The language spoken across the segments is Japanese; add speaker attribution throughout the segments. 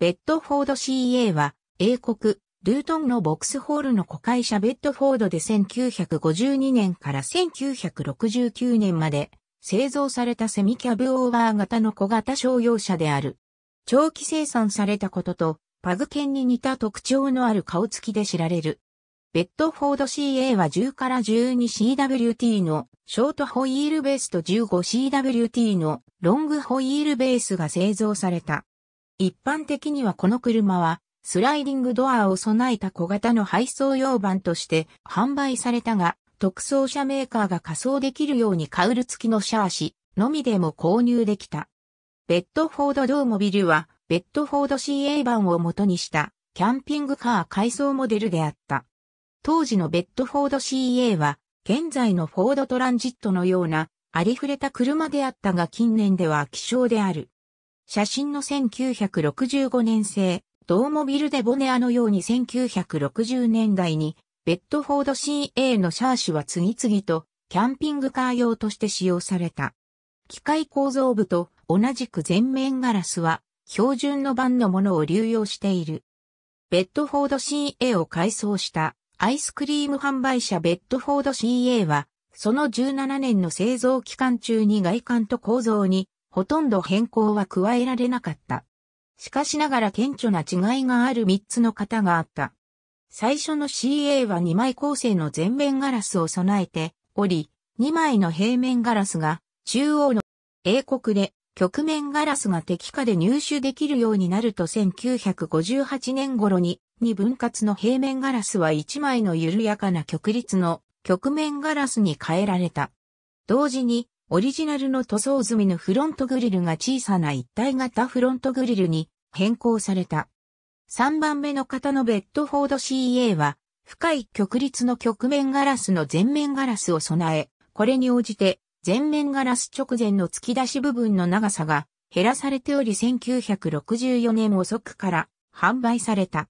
Speaker 1: ベッドフォード CA は、英国、ルートンのボックスホールの子会社ベッドフォードで1952年から1969年まで製造されたセミキャブオーバー型の小型商用車である。長期生産されたこととパグ犬に似た特徴のある顔つきで知られる。ベッドフォード CA は10から 12CWT のショートホイールベースと 15CWT のロングホイールベースが製造された。一般的にはこの車は、スライディングドアを備えた小型の配送用版として販売されたが、特装車メーカーが仮装できるようにカウル付きのシャーシのみでも購入できた。ベッドフォードドーモビルは、ベッドフォード CA 版を元にしたキャンピングカー改装モデルであった。当時のベッドフォード CA は、現在のフォードトランジットのようなありふれた車であったが近年では希少である。写真の1965年製、ドーモビルデボネアのように1960年代に、ベッドフォード CA のシャーシュは次々と、キャンピングカー用として使用された。機械構造部と同じく全面ガラスは、標準の版のものを流用している。ベッドフォード CA を改装したアイスクリーム販売者ベッドフォード CA は、その17年の製造期間中に外観と構造にほとんど変更は加えられなかった。しかしながら顕著な違いがある3つの型があった。最初の CA は2枚構成の全面ガラスを備えており、2枚の平面ガラスが中央の英国で局面ガラスが適化で入手できるようになると1958年頃に、2分割の平面ガラスは1枚の緩やかな曲率の曲面ガラスに変えられた。同時にオリジナルの塗装済みのフロントグリルが小さな一体型フロントグリルに変更された。3番目の型のベッドフォード CA は、深い極率の曲面ガラスの全面ガラスを備え、これに応じて全面ガラス直前の突き出し部分の長さが減らされており1964年遅くから販売された。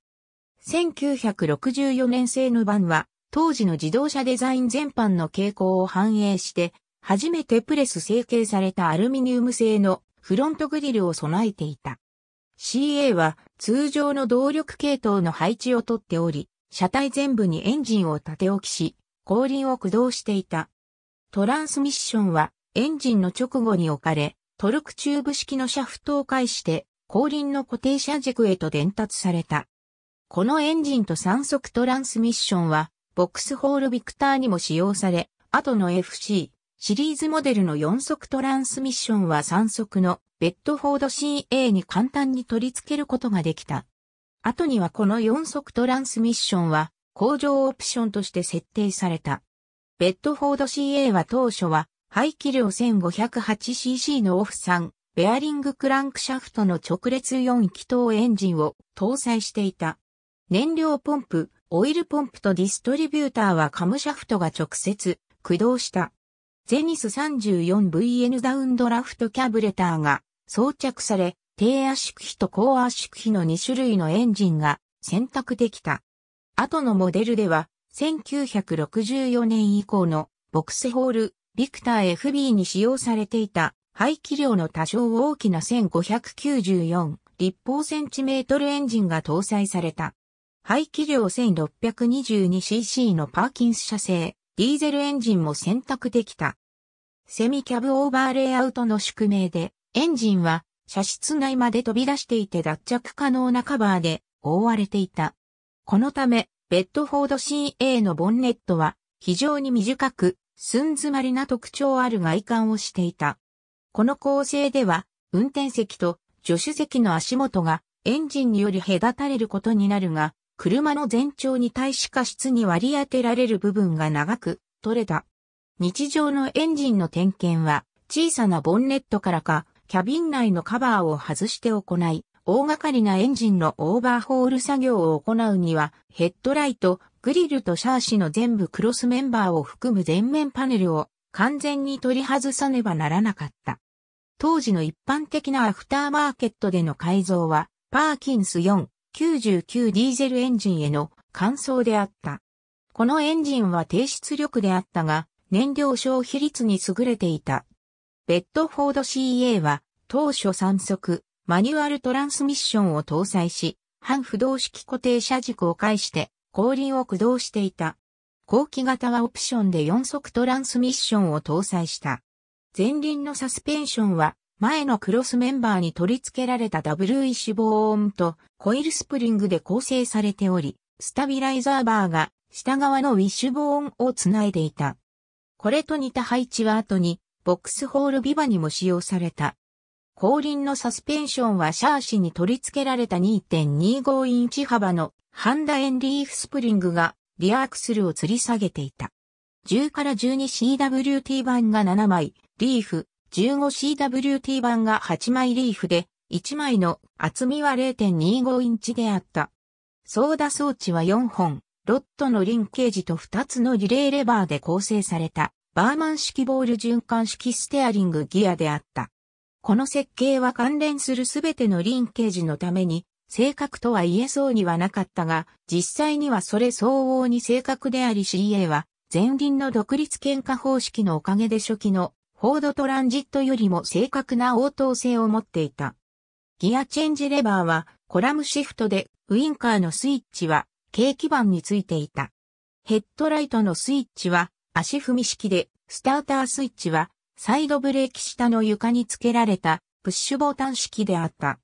Speaker 1: 1964年製の版は当時の自動車デザイン全般の傾向を反映して初めてプレス成形されたアルミニウム製のフロントグリルを備えていた。CA は通常の動力系統の配置をとっており、車体全部にエンジンを縦置きし、後輪を駆動していた。トランスミッションはエンジンの直後に置かれ、トルクチューブ式のシャフトを介して後輪の固定車軸へと伝達された。このエンジンと3速トランスミッションは、ボックスホールビクターにも使用され、後の FC、シリーズモデルの4速トランスミッションは3速のベッドフォード CA に簡単に取り付けることができた。後にはこの4速トランスミッションは工場オプションとして設定された。ベッドフォード CA は当初は排気量 1508cc のオフ3、ベアリングクランクシャフトの直列4気筒エンジンを搭載していた。燃料ポンプ、オイルポンプとディストリビューターはカムシャフトが直接駆動した。ゼニス 34VN ダウンドラフトキャブレターが装着され、低圧縮比と高圧縮比の2種類のエンジンが選択できた。後のモデルでは、1964年以降のボクスホール、ビクター FB に使用されていた排気量の多少大きな1594立方センチメートルエンジンが搭載された。排気量 1622cc のパーキンス社製ディーゼルエンジンも選択できた。セミキャブオーバーレイアウトの宿命で、エンジンは車室内まで飛び出していて脱着可能なカバーで覆われていた。このため、ベッドフォード CA のボンネットは非常に短く、寸詰まりな特徴ある外観をしていた。この構成では、運転席と助手席の足元がエンジンにより隔たれることになるが、車の全長に対し過失に割り当てられる部分が長く取れた。日常のエンジンの点検は小さなボンネットからかキャビン内のカバーを外して行い、大掛かりなエンジンのオーバーホール作業を行うには、ヘッドライト、グリルとシャーシの全部クロスメンバーを含む全面パネルを完全に取り外さねばならなかった。当時の一般的なアフターマーケットでの改造は、パーキンス4、99ディーゼルエンジンへの換装であった。このエンジンは低出力であったが、燃料消費率に優れていた。ベッドフォード CA は当初3速マニュアルトランスミッションを搭載し、半不動式固定車軸を介して後輪を駆動していた。後期型はオプションで4速トランスミッションを搭載した。前輪のサスペンションは前のクロスメンバーに取り付けられたダブルイシュボーンとコイルスプリングで構成されており、スタビライザーバーが下側のウィッシュボーンをつないでいた。これと似た配置は後に、ボックスホールビバにも使用された。後輪のサスペンションはシャーシに取り付けられた2.25インチ幅のハンダエンリーフスプリングがリアアクスルを吊り下げていた。10から 12CWT 版が7枚、リーフ、15CWT 版が8枚リーフで、1枚の厚みは0.25インチであった。ソーダ装置は4本、ロットのリンケージと2つのリレーレバーで構成された、バーマン式ボール循環式ステアリングギアであった。この設計は関連するすべてのリンケージのために、正確とは言えそうにはなかったが、実際にはそれ相応に正確であり CA は、前輪の独立喧嘩方式のおかげで初期のフォードトランジットよりも正確な応答性を持っていた。ギアチェンジレバーはコラムシフトでウインカーのスイッチは軽基板についていた。ヘッドライトのスイッチは足踏み式でスタータースイッチはサイドブレーキ下の床につけられたプッシュボタン式であった。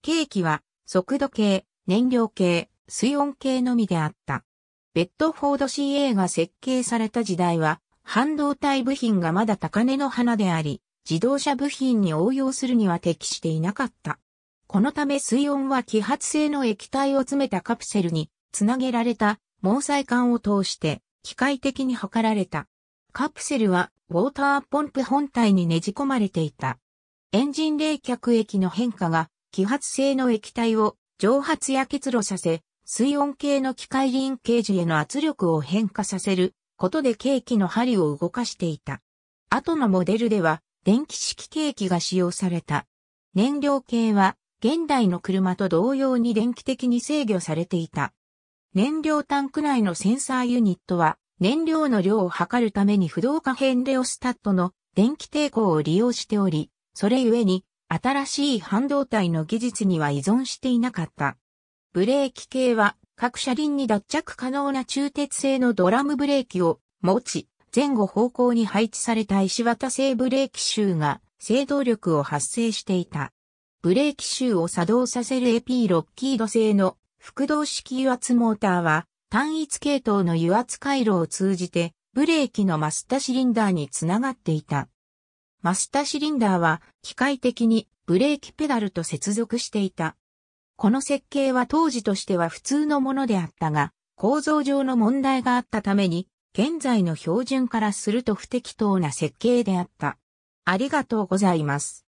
Speaker 1: ケーキは速度計、燃料計、水温計のみであった。ベッドフォード CA が設計された時代は半導体部品がまだ高値の花であり、自動車部品に応用するには適していなかった。このため水温は揮発性の液体を詰めたカプセルにつなげられた毛細管を通して機械的に測られた。カプセルはウォーターポンプ本体にねじ込まれていた。エンジン冷却液の変化が揮発性の液体を蒸発や結露させ、水温計の機械リンケージへの圧力を変化させることでケーキの針を動かしていた。後のモデルでは電気式ケーキが使用された。燃料系は現代の車と同様に電気的に制御されていた。燃料タンク内のセンサーユニットは燃料の量を測るために不動化変レオスタットの電気抵抗を利用しており、それゆえに新しい半導体の技術には依存していなかった。ブレーキ系は各車輪に脱着可能な中鉄製のドラムブレーキを持ち、前後方向に配置された石綿製ブレーキシューが制動力を発生していた。ブレーキシューを作動させる AP ロッキード製の複動式油圧モーターは単一系統の油圧回路を通じてブレーキのマスタシリンダーにつながっていた。マスタシリンダーは機械的にブレーキペダルと接続していた。この設計は当時としては普通のものであったが、構造上の問題があったために、現在の標準からすると不適当な設計であった。ありがとうございます。